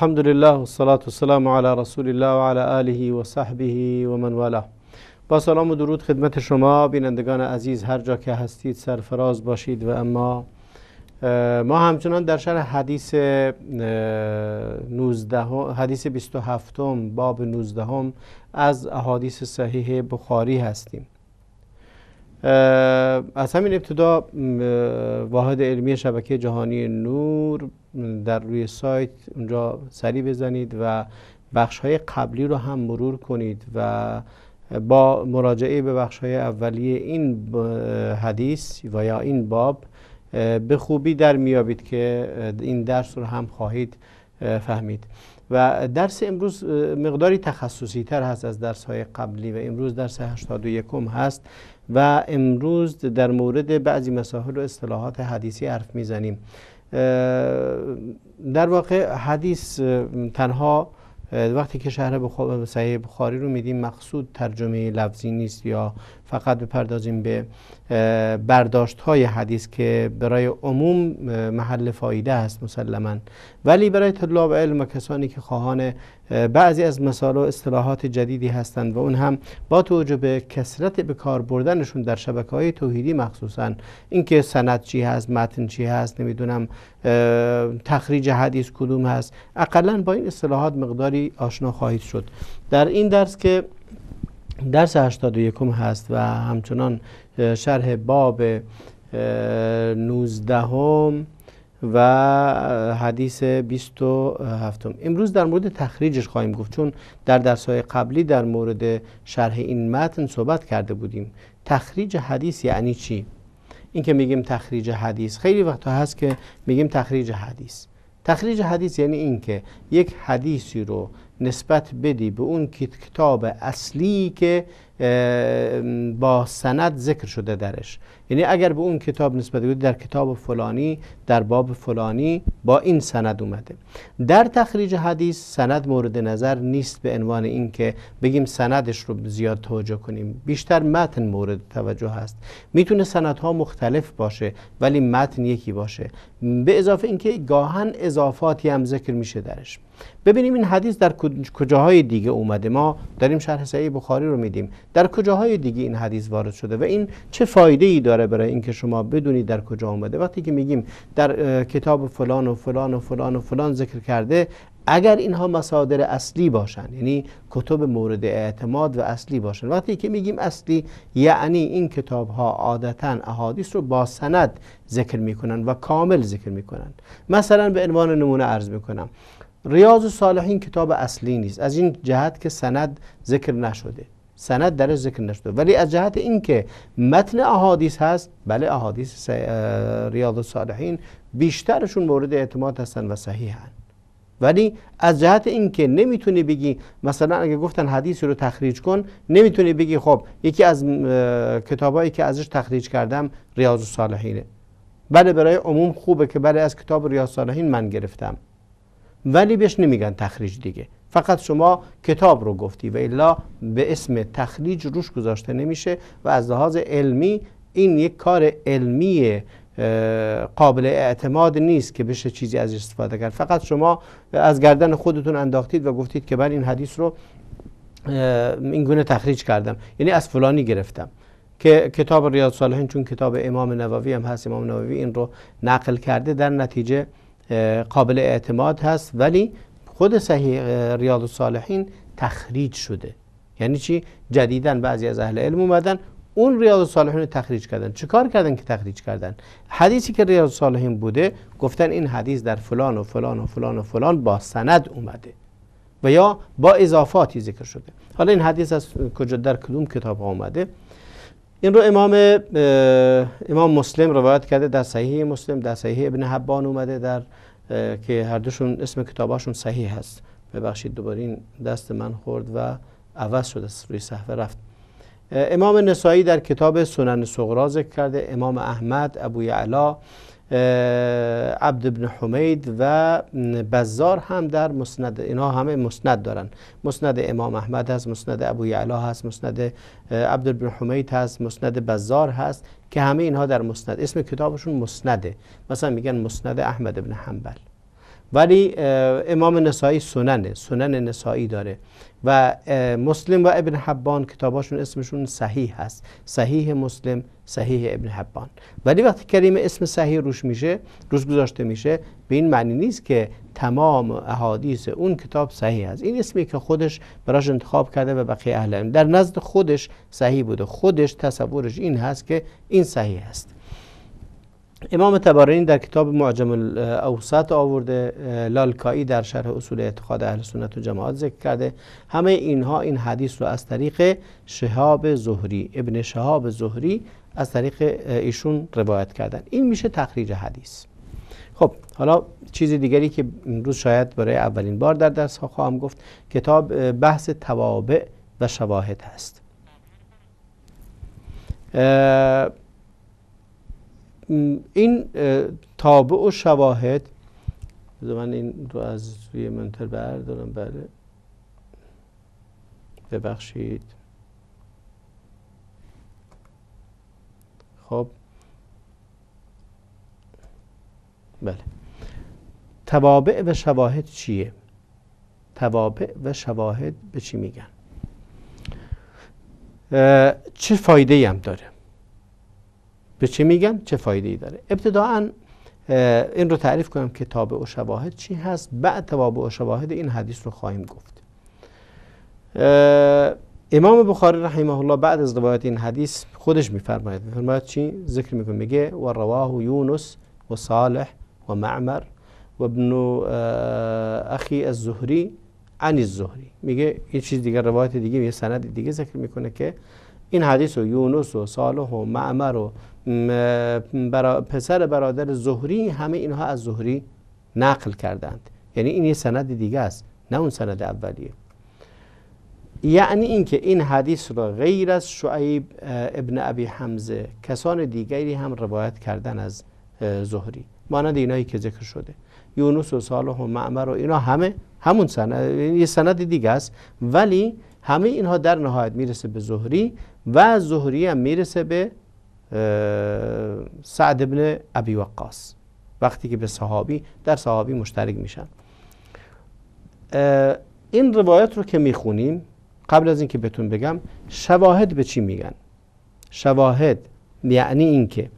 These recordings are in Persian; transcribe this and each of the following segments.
الحمد لله والصلاة والسلام على رسول الله وعلى آله و ومن و با سلام و درود خدمت شما بینندگان عزیز هر جا که هستید سرفراز باشید و اما ما همچنان در شرح حدیث 19 حدیث 27 باب 19 از احادیث صحیح بخاری هستیم از همین ابتدا واحد علمی شبکه جهانی نور در روی سایت اونجا سری بزنید و بخش های قبلی رو هم مرور کنید و با مراجعه به بخش های اولیه این حدیث و یا این باب به خوبی در میابید که این درس رو هم خواهید فهمید و درس امروز مقداری تخصصی تر هست از درس های قبلی و امروز درس 81 هست و امروز در مورد بعضی مسائل و اصطلاحات حدیثی حرف میزنیم در واقع حدیث تنها وقتی که شهر بخاری رو میدیم مقصود ترجمه لفظی نیست یا فقط بپردازیم به برداشت های حدیث که برای عموم محل فایده است مسلما ولی برای طلاب علم و کسانی که خواهان بعضی از مثال و اصطلاحات جدیدی هستند و اون هم با توجه به کثرت به کار بردنشون در شبکه های توحیدی مخصوصا اینکه سند چی هست متن چی هست نمیدونم تخریج حدیث کدوم هست اقلا با این اصطلاحات مقداری آشنا خواهید شد در این درس که درس 81 هست و همچنان شرح باب 19 هم و حدیث 27 امروز در مورد تخریجش خواهیم گفت چون در های قبلی در مورد شرح این متن صحبت کرده بودیم تخریج حدیث یعنی چی؟ این که میگیم تخریج حدیث خیلی وقتا هست که میگیم تخریج حدیث تخریج حدیث یعنی این که یک حدیثی رو نسبت بدی به اون کتاب اصلی که با سند ذکر شده درش یعنی اگر به اون کتاب نسبت بود در کتاب فلانی در باب فلانی با این سند اومده در تخریج حدیث سند مورد نظر نیست به عنوان اینکه بگیم سندش رو زیاد توجه کنیم بیشتر متن مورد توجه هست میتونه سندها مختلف باشه ولی متن یکی باشه به اضافه اینکه گاهن اضافاتی هم ذکر میشه درش ببینیم این حدیث در کجاهای دیگه اومده ما داریم شرح صحیح بخاری رو میدیم در کجاهای دیگه این حدیث وارد شده و این چه فایده ای داره برای اینکه شما بدونی در کجا آمده وقتی که میگیم در کتاب فلان و فلان و فلان و فلان ذکر کرده اگر اینها مصادر اصلی باشن یعنی کتب مورد اعتماد و اصلی باشن وقتی که میگیم اصلی یعنی این کتاب ها عادتا احادیث رو با سند ذکر میکنن و کامل ذکر میکنن مثلا به عنوان نمونه عرض میکنم ریاض و الصالحین کتاب اصلی نیست از این جهت که سند ذکر نشده سند درش ذکر نشده ولی از جهت اینکه متن احادیث هست بله احادیث ریاض الصالحین بیشترشون مورد اعتماد هستن و صحیح هن. ولی از جهت اینکه نمیتونی بگی مثلا اگه گفتن حدیثی رو تخریج کن نمیتونی بگی خب یکی از کتابایی که ازش تخریج کردم ریاض الصالحینه بله برای عموم خوبه که بله از کتاب ریاض الصالحین من گرفتم ولی بهش نمیگن تخریج دیگه فقط شما کتاب رو گفتی و الا به اسم تخریج روش گذاشته نمیشه و از لحاظ علمی این یک کار علمی قابل اعتماد نیست که بشه چیزی از استفاده کرد فقط شما از گردن خودتون انداختید و گفتید که من این حدیث رو این گونه تخریج کردم یعنی از فلانی گرفتم که کتاب ریاض صالحین چون کتاب امام نووی هم هست امام نووی این رو نقل کرده در نتیجه قابل اعتماد هست ولی خود صحیح ریاض الصالحین تخریج شده یعنی چی جدیدن بعضی از اهل علم اومدن اون ریاض الصالحین رو تخریج کردن چیکار کردن که تخریج کردن حدیثی که ریاض الصالحین بوده گفتن این حدیث در فلان و فلان و فلان و فلان با سند اومده و یا با اضافاتی ذکر شده حالا این حدیث از کجا در کدوم کتاب اومده این رو امام امام مسلم روایت کرده در صحیح مسلم در صحیح ابن حبان اومده در که هر دوشون اسم کتاباشون صحیح هست ببخشید دوباره این دست من خورد و عوض شده روی صحفه رفت امام نسایی در کتاب سنن صغرا ذکر کرده امام احمد ابو علا، عبد بن حمید و بزار هم در مسند اینا همه مسند دارن مسند امام احمد هست مسند ابو علا هست مسند عبد بن حمید هست مسند بزار هست که همه اینها در مسند اسم کتابشون مسنده مثلا میگن مسند احمد ابن حنبل ولی امام نسائی سننه سنن نسائی داره و مسلم و ابن حبان کتاباشون اسمشون صحیح هست صحیح مسلم صحیح ابن حبان ولی وقتی کلمه اسم صحیح روش میشه روز گذاشته میشه به این معنی نیست که تمام احادیث اون کتاب صحیح است این اسمی که خودش براش انتخاب کرده و بقیه اهل در نزد خودش صحیح بوده خودش تصورش این هست که این صحیح است امام تبارانی در کتاب معجم الاوسط آورده لالکایی در شرح اصول اعتقاد اهل سنت و جماعت ذکر کرده همه اینها این حدیث رو از طریق شهاب زهری ابن شهاب زهری از طریق ایشون روایت کردن این میشه تخریج حدیث خب حالا چیز دیگری که امروز شاید برای اولین بار در درس ها خواهم گفت کتاب بحث توابع و شواهد هست این تابع و شواهد من این رو از روی منتر بردارم بله ببخشید خب بله توابع و شواهد چیه توابع و شواهد به چی میگن چه فایده هم داره به چه میگن چه فایده ای داره ابتداعا این رو تعریف کنم که تابع و شواهد چی هست بعد تابع و شواهد این حدیث رو خواهیم گفت امام بخاری رحمه الله بعد از روایت این حدیث خودش میفرماید میفرماید چی ذکر میکنه میگه و رواه یونس و صالح و معمر و ابن اخی الزهری عن الزهری میگه یه چیز دیگه روایت دیگه یه سند دیگه ذکر میکنه که این حدیث و یونس و صالح و معمر و برا پسر برادر زهری همه اینها از زهری نقل کردند یعنی این یه سند دیگه است نه اون سند اولیه یعنی اینکه این حدیث را غیر از شعیب ابن ابی حمزه کسان دیگری هم روایت کردن از زهری مانند اینایی که ذکر شده یونس و صالح و معمر و اینا همه همون سند یه سند دیگه است ولی همه اینها در نهایت میرسه به زهری و زهری هم میرسه به سعد ابن ابی وقاص وقتی که به صحابی در صحابی مشترک میشن این روایت رو که میخونیم قبل از اینکه بهتون بگم شواهد به چی میگن شواهد یعنی اینکه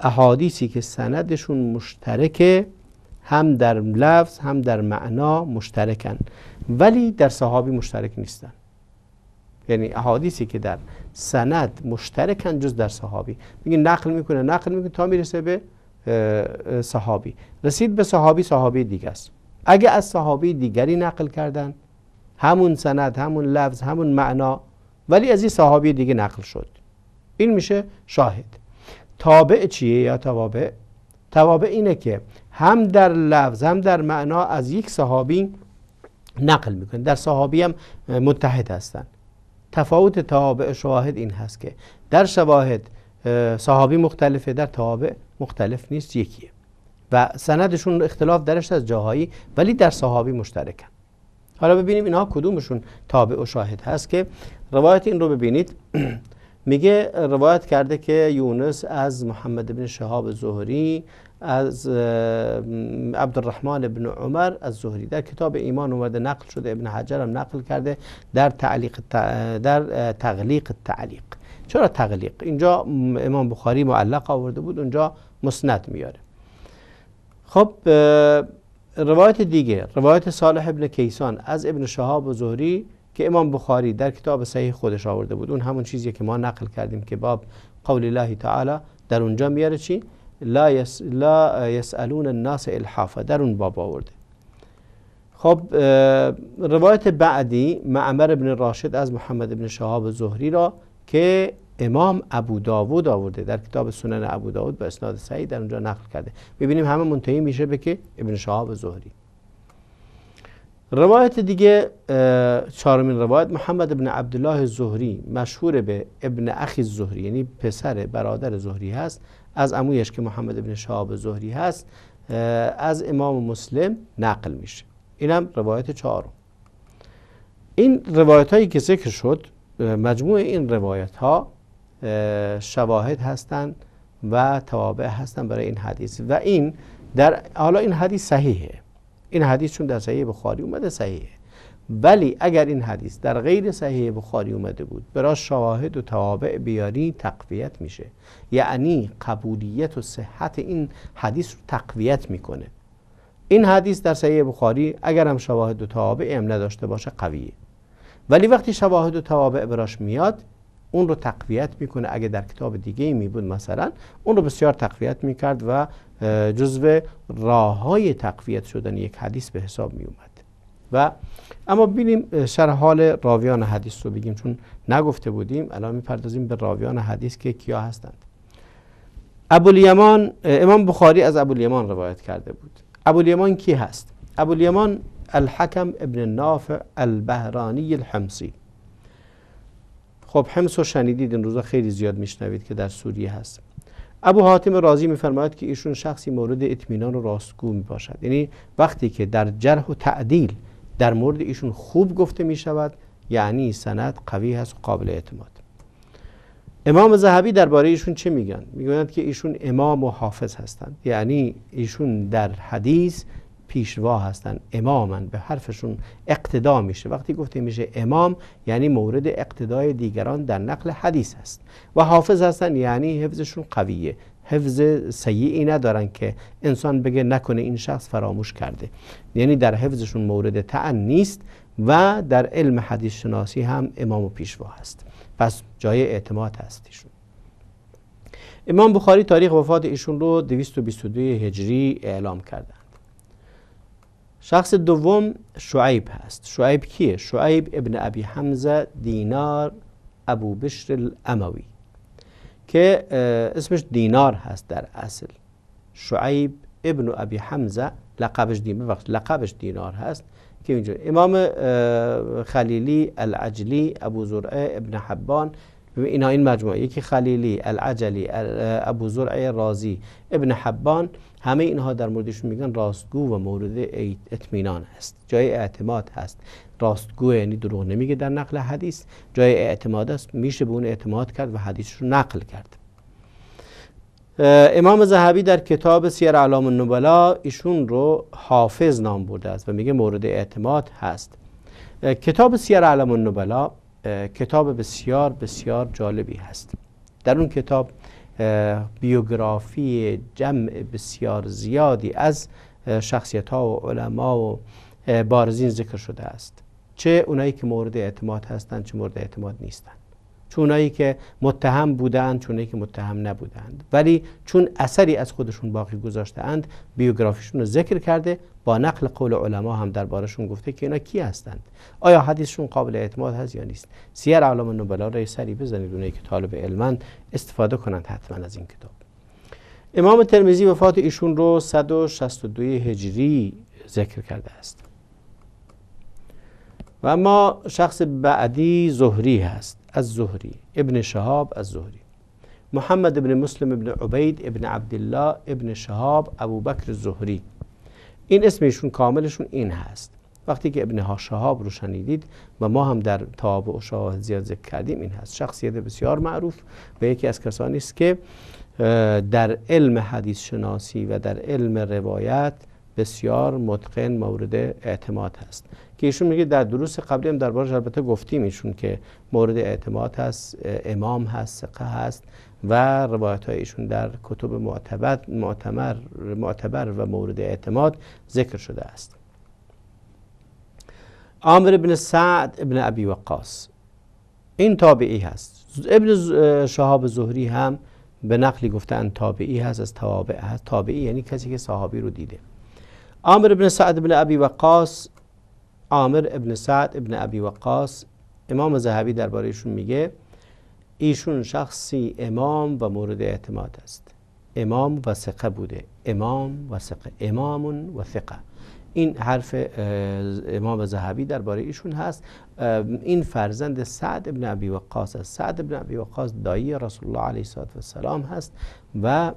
احادیثی که سندشون مشترکه هم در لفظ هم در معنا مشترکن ولی در صحابی مشترک نیستن یعنی احادیثی که در سند مشترکن جز در صحابی میگه نقل میکنه نقل میکنه تا میرسه به صحابی رسید به صحابی صحابی دیگه است اگه از صحابی دیگری نقل کردن همون سند همون لفظ همون معنا ولی از این صحابی دیگه نقل شد این میشه شاهد تابع چیه یا توابع توابع اینه که هم در لفظ هم در معنا از یک صحابی نقل میکنه در صحابی هم متحد هستند تفاوت تابع شواهد این هست که در شواهد صحابی مختلفه در تابع مختلف نیست یکیه و سندشون اختلاف درش از جاهایی ولی در صحابی مشترکن حالا ببینیم اینها کدومشون تابع و شاهد هست که روایت این رو ببینید میگه روایت کرده که یونس از محمد بن شهاب زهری از عبدالرحمن ابن عمر از زهری در کتاب ایمان اومده نقل شده ابن حجر هم نقل کرده در تعلیق در تغلیق تعلیق چرا تغلیق اینجا امام بخاری معلق آورده بود اونجا مسند میاره خب روایت دیگه روایت صالح ابن کیسان از ابن شهاب و زهری که امام بخاری در کتاب صحیح خودش آورده بود اون همون چیزیه که ما نقل کردیم که باب قول الله تعالی در اونجا میاره چی لا, یس لا یسالون الناس الحافه در اون باب آورده خب روایت بعدی معمر ابن راشد از محمد ابن شهاب زهری را که امام ابو داود آورده در کتاب سنن ابو داود با اسناد صحیح در اونجا نقل کرده ببینیم همه منتهی میشه به که ابن شهاب زهری روایت دیگه چهارمین روایت محمد ابن عبدالله زهری مشهور به ابن اخی زهری یعنی پسر برادر زهری هست از امویش که محمد ابن شهاب زهری هست از امام مسلم نقل میشه اینم روایت چهارم این روایت هایی که ذکر شد مجموع این روایت ها شواهد هستند و توابع هستن برای این حدیث و این در حالا این حدیث صحیحه این حدیث چون در صحیح بخاری اومده صحیحه ولی اگر این حدیث در غیر صحیح بخاری اومده بود برای شواهد و توابع بیاری تقویت میشه یعنی قبولیت و صحت این حدیث رو تقویت میکنه این حدیث در صحیح بخاری اگر هم شواهد و توابع هم نداشته باشه قویه ولی وقتی شواهد و توابع براش میاد اون رو تقویت میکنه اگه در کتاب دیگه می بود مثلا اون رو بسیار تقویت میکرد و جزو راه های تقویت شدن یک حدیث به حساب می اومد و اما ببینیم سر حال راویان حدیث رو بگیم چون نگفته بودیم الان میپردازیم به راویان حدیث که کیا هستند الیمان امام بخاری از ابولیمان روایت کرده بود ابولیمان کی هست ابولیمان الحکم ابن نافع البهرانی الحمصی خب حمص رو شنیدید این روزا خیلی زیاد میشنوید که در سوریه هست ابو حاتم رازی میفرماید که ایشون شخصی مورد اطمینان و راستگو میباشد یعنی وقتی که در جرح و تعدیل در مورد ایشون خوب گفته می شود یعنی سند قوی هست و قابل اعتماد امام ذهبی درباره ایشون چه میگن میگویند که ایشون امام و حافظ هستند یعنی ایشون در حدیث پیشوا هستند امامن به حرفشون اقتدا میشه وقتی گفته میشه امام یعنی مورد اقتدای دیگران در نقل حدیث است و حافظ هستند، یعنی حفظشون قویه حفظ سیعی ندارن که انسان بگه نکنه این شخص فراموش کرده یعنی در حفظشون مورد تعن نیست و در علم حدیث شناسی هم امام و پیشوا هست پس جای اعتماد هست ایشون امام بخاری تاریخ وفات ایشون رو 222 هجری اعلام کردند شخص دوم شعیب هست شعیب کیه؟ شعیب ابن ابی حمزه دینار ابو بشر الاموی که اسمش دینار هست در اصل شعیب ابن ابی حمزه لقبش دینار ببخش لقبش دینار هست که اینجا امام خلیلی العجلی ابو زرعه ابن حبان اینا این مجموعه یکی خلیلی العجلی ابو زرع رازی ابن حبان همه اینها در موردشون میگن راستگو و مورد اطمینان است. جای اعتماد هست راستگو یعنی دروغ نمیگه در نقل حدیث جای اعتماد است میشه به اون اعتماد کرد و حدیث رو نقل کرد امام ذهبی در کتاب سیر علام النبلا ایشون رو حافظ نام برده است و میگه مورد اعتماد هست کتاب سیر علام النبلا کتاب بسیار بسیار جالبی هست در اون کتاب بیوگرافی جمع بسیار زیادی از شخصیت ها و علما و بارزین ذکر شده است چه اونایی که مورد اعتماد هستند چه مورد اعتماد نیستند چونایی که متهم بودند چونایی که متهم نبودند ولی چون اثری از خودشون باقی گذاشته اند بیوگرافیشون رو ذکر کرده با نقل قول علما هم دربارشون گفته که اینا کی هستند آیا حدیثشون قابل اعتماد هست یا نیست سیر علام نوبلا را سری بزنید اونایی که طالب علمند استفاده کنند حتما از این کتاب امام ترمیزی وفات ایشون رو 162 هجری ذکر کرده است و اما شخص بعدی زهری هست الزهري ابن شهاب الزهري محمد ابن مسلم ابن عبيد ابن عبدالله ابن شهاب ابو بکر زهری این اسمشون کاملشون این هست وقتی که ابن ها شهاب رو شنیدید و ما هم در تواب و زیاد ذکر کردیم این هست شخصیت بسیار معروف و یکی از کسانی است که در علم حدیث شناسی و در علم روایت بسیار متقن مورد اعتماد هست که ایشون میگه در دروس قبلی هم دربارش البته گفتیم ایشون که مورد اعتماد هست امام هست سقه هست و روایت های ایشون در کتب معتبر, معتبر, معتبر و مورد اعتماد ذکر شده است عامر ابن سعد ابن ابی وقاص این تابعی هست ابن شهاب زهری هم به نقلی گفتن تابعی هست از تابع هست تابعی یعنی کسی که صحابی رو دیده عامر ابن سعد ابن ابی وقاص عامر ابن سعد ابن ابی وقاص امام ذهبی ایشون میگه ایشون شخصی امام و مورد اعتماد است امام و ثقه بوده امام و ثقه امام و ثقه این حرف امام زهبی درباره ایشون هست این فرزند سعد ابن ابی وقاص است سعد ابن ابی وقاص دایی رسول الله علیه و سلام هست و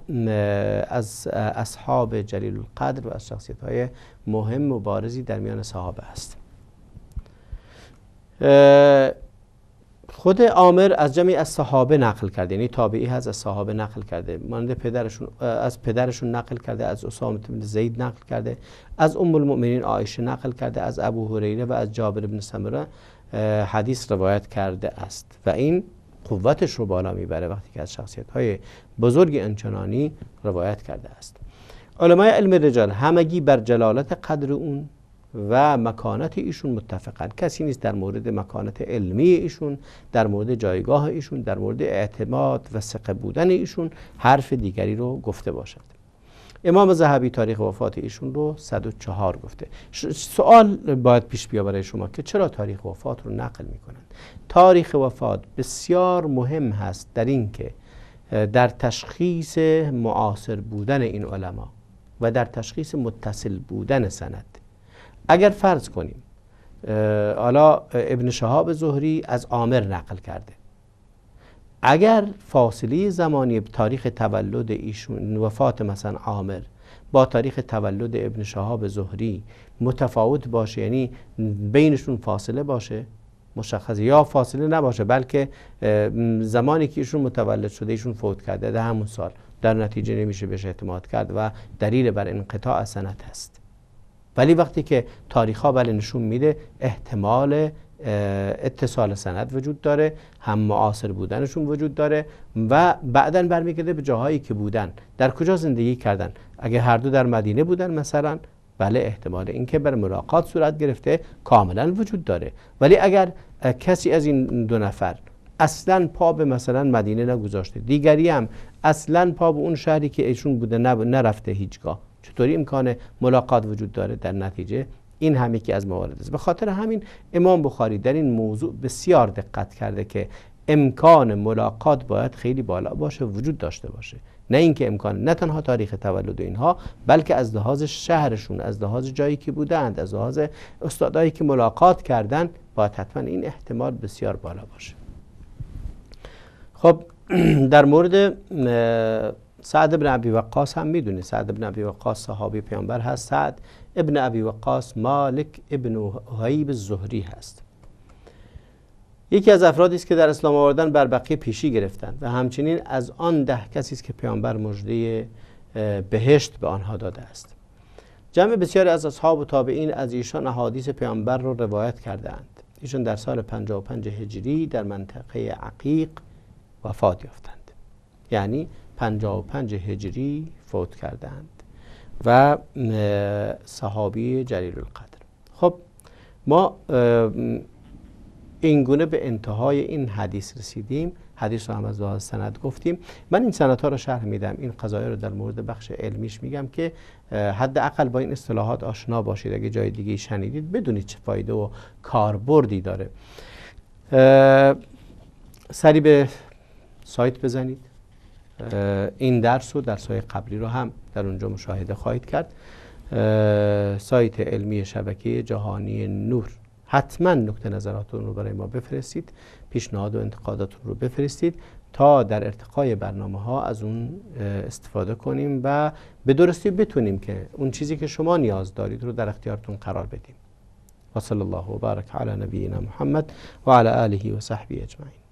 از اصحاب جلیل القدر و از شخصیت های مهم مبارزی در میان صحابه است خود عامر از جمعی از صحابه نقل کرده یعنی تابعی هست از صحابه نقل کرده مانند پدرشون از پدرشون نقل کرده از اسامه بن زید نقل کرده از ام المؤمنین عایشه نقل کرده از ابو هریره و از جابر بن سمره حدیث روایت کرده است و این قوتش رو بالا میبره وقتی که از شخصیت های بزرگ انچنانی روایت کرده است علمای علم رجال همگی بر جلالت قدر اون و مکانت ایشون متفقن کسی نیست در مورد مکانت علمی ایشون در مورد جایگاه ایشون در مورد اعتماد و ثقه بودن ایشون حرف دیگری رو گفته باشد امام ذهبی تاریخ وفات ایشون رو 104 گفته سوال باید پیش بیا برای شما که چرا تاریخ وفات رو نقل میکنند تاریخ وفات بسیار مهم هست در اینکه در تشخیص معاصر بودن این علما و در تشخیص متصل بودن سند اگر فرض کنیم حالا ابن شهاب زهری از عامر نقل کرده اگر فاصله زمانی تاریخ تولد ایشون وفات مثلا عامر با تاریخ تولد ابن شهاب زهری متفاوت باشه یعنی بینشون فاصله باشه مشخصه یا فاصله نباشه بلکه زمانی که ایشون متولد شده ایشون فوت کرده در همون سال در نتیجه نمیشه بهش اعتماد کرد و دلیل بر انقطاع سنت هست ولی وقتی که تاریخ ها بله نشون میده احتمال اتصال سند وجود داره هم معاصر بودنشون وجود داره و بعدا برمیگرده به جاهایی که بودن در کجا زندگی کردن اگه هر دو در مدینه بودن مثلا بله احتمال اینکه بر ملاقات صورت گرفته کاملا وجود داره ولی اگر کسی از این دو نفر اصلا پا به مثلا مدینه نگذاشته دیگری هم اصلا پا به اون شهری که ایشون بوده نرفته هیچگاه چطوری امکان ملاقات وجود داره در نتیجه این هم یکی از موارد است به خاطر همین امام بخاری در این موضوع بسیار دقت کرده که امکان ملاقات باید خیلی بالا باشه وجود داشته باشه نه اینکه امکان نه تنها تاریخ تولد اینها بلکه از لحاظ شهرشون از لحاظ جایی که بودند از لحاظ استادایی که ملاقات کردند باید حتما این احتمال بسیار بالا باشه خب در مورد سعد ابن عبی وقاص هم میدونه سعد ابن عبی وقاص صحابی پیامبر هست سعد ابن عبی وقاص مالک ابن حیب زهری هست یکی از افرادی است که در اسلام آوردن بر بقیه پیشی گرفتند و همچنین از آن ده کسی است که پیامبر مژده بهشت به آنها داده است جمع بسیاری از اصحاب و تابعین از ایشان احادیث پیامبر را رو روایت کردند ایشان در سال 55 هجری در منطقه عقیق وفات یافتند یعنی 55 هجری فوت کردند و صحابی جلیل القدر خب ما اینگونه به انتهای این حدیث رسیدیم حدیث رو هم از سند گفتیم من این سنت ها رو شرح میدم این قضایا رو در مورد بخش علمیش میگم که حداقل با این اصطلاحات آشنا باشید اگه جای دیگه شنیدید بدونید چه فایده و کاربردی داره سری به سایت بزنید این درس و درس قبلی رو هم در اونجا مشاهده خواهید کرد سایت علمی شبکه جهانی نور حتما نکته نظراتون رو برای ما بفرستید پیشنهاد و انتقاداتون رو بفرستید تا در ارتقای برنامه ها از اون استفاده کنیم و به درستی بتونیم که اون چیزی که شما نیاز دارید رو در اختیارتون قرار بدیم وصل الله و بارک علی نبینا محمد و علی آله صحبی اجمعین